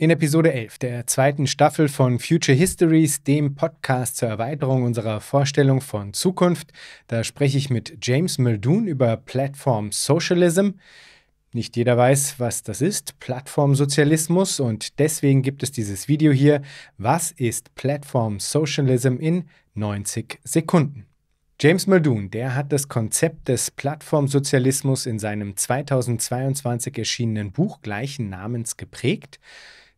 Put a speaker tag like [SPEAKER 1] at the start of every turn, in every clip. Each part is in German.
[SPEAKER 1] In Episode 11 der zweiten Staffel von Future Histories, dem Podcast zur Erweiterung unserer Vorstellung von Zukunft, da spreche ich mit James Muldoon über Platform Socialism. Nicht jeder weiß, was das ist, Plattformsozialismus, und deswegen gibt es dieses Video hier, Was ist Platform Socialism in 90 Sekunden? James Muldoon, der hat das Konzept des Plattformsozialismus in seinem 2022 erschienenen Buch gleichen Namens geprägt.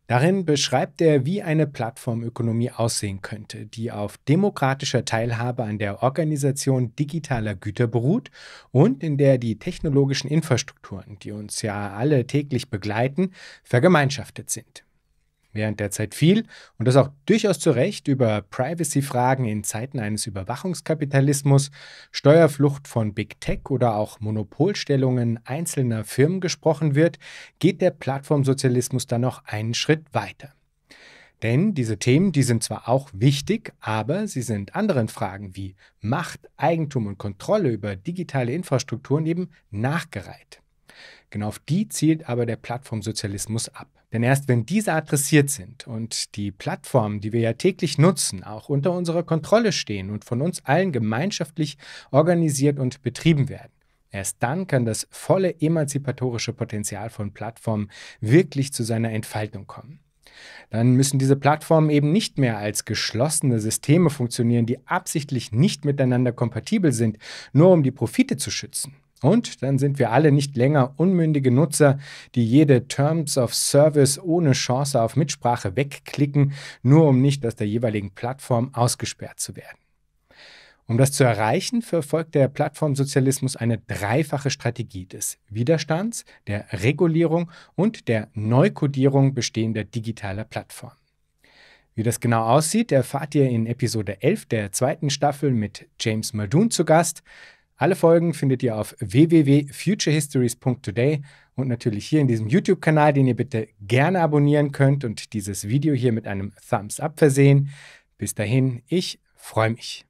[SPEAKER 1] Darin beschreibt er, wie eine Plattformökonomie aussehen könnte, die auf demokratischer Teilhabe an der Organisation digitaler Güter beruht und in der die technologischen Infrastrukturen, die uns ja alle täglich begleiten, vergemeinschaftet sind während der Zeit viel und das auch durchaus zu Recht über Privacy-Fragen in Zeiten eines Überwachungskapitalismus, Steuerflucht von Big Tech oder auch Monopolstellungen einzelner Firmen gesprochen wird, geht der Plattformsozialismus dann noch einen Schritt weiter. Denn diese Themen, die sind zwar auch wichtig, aber sie sind anderen Fragen wie Macht, Eigentum und Kontrolle über digitale Infrastrukturen eben nachgereiht. Genau auf die zielt aber der Plattformsozialismus ab. Denn erst wenn diese adressiert sind und die Plattformen, die wir ja täglich nutzen, auch unter unserer Kontrolle stehen und von uns allen gemeinschaftlich organisiert und betrieben werden, erst dann kann das volle emanzipatorische Potenzial von Plattformen wirklich zu seiner Entfaltung kommen. Dann müssen diese Plattformen eben nicht mehr als geschlossene Systeme funktionieren, die absichtlich nicht miteinander kompatibel sind, nur um die Profite zu schützen. Und dann sind wir alle nicht länger unmündige Nutzer, die jede Terms of Service ohne Chance auf Mitsprache wegklicken, nur um nicht aus der jeweiligen Plattform ausgesperrt zu werden. Um das zu erreichen, verfolgt der Plattformsozialismus eine dreifache Strategie des Widerstands, der Regulierung und der Neukodierung bestehender digitaler Plattformen. Wie das genau aussieht, erfahrt ihr in Episode 11 der zweiten Staffel mit James Muldoon zu Gast. Alle Folgen findet ihr auf www.futurehistories.today und natürlich hier in diesem YouTube-Kanal, den ihr bitte gerne abonnieren könnt und dieses Video hier mit einem Thumbs Up versehen. Bis dahin, ich freue mich.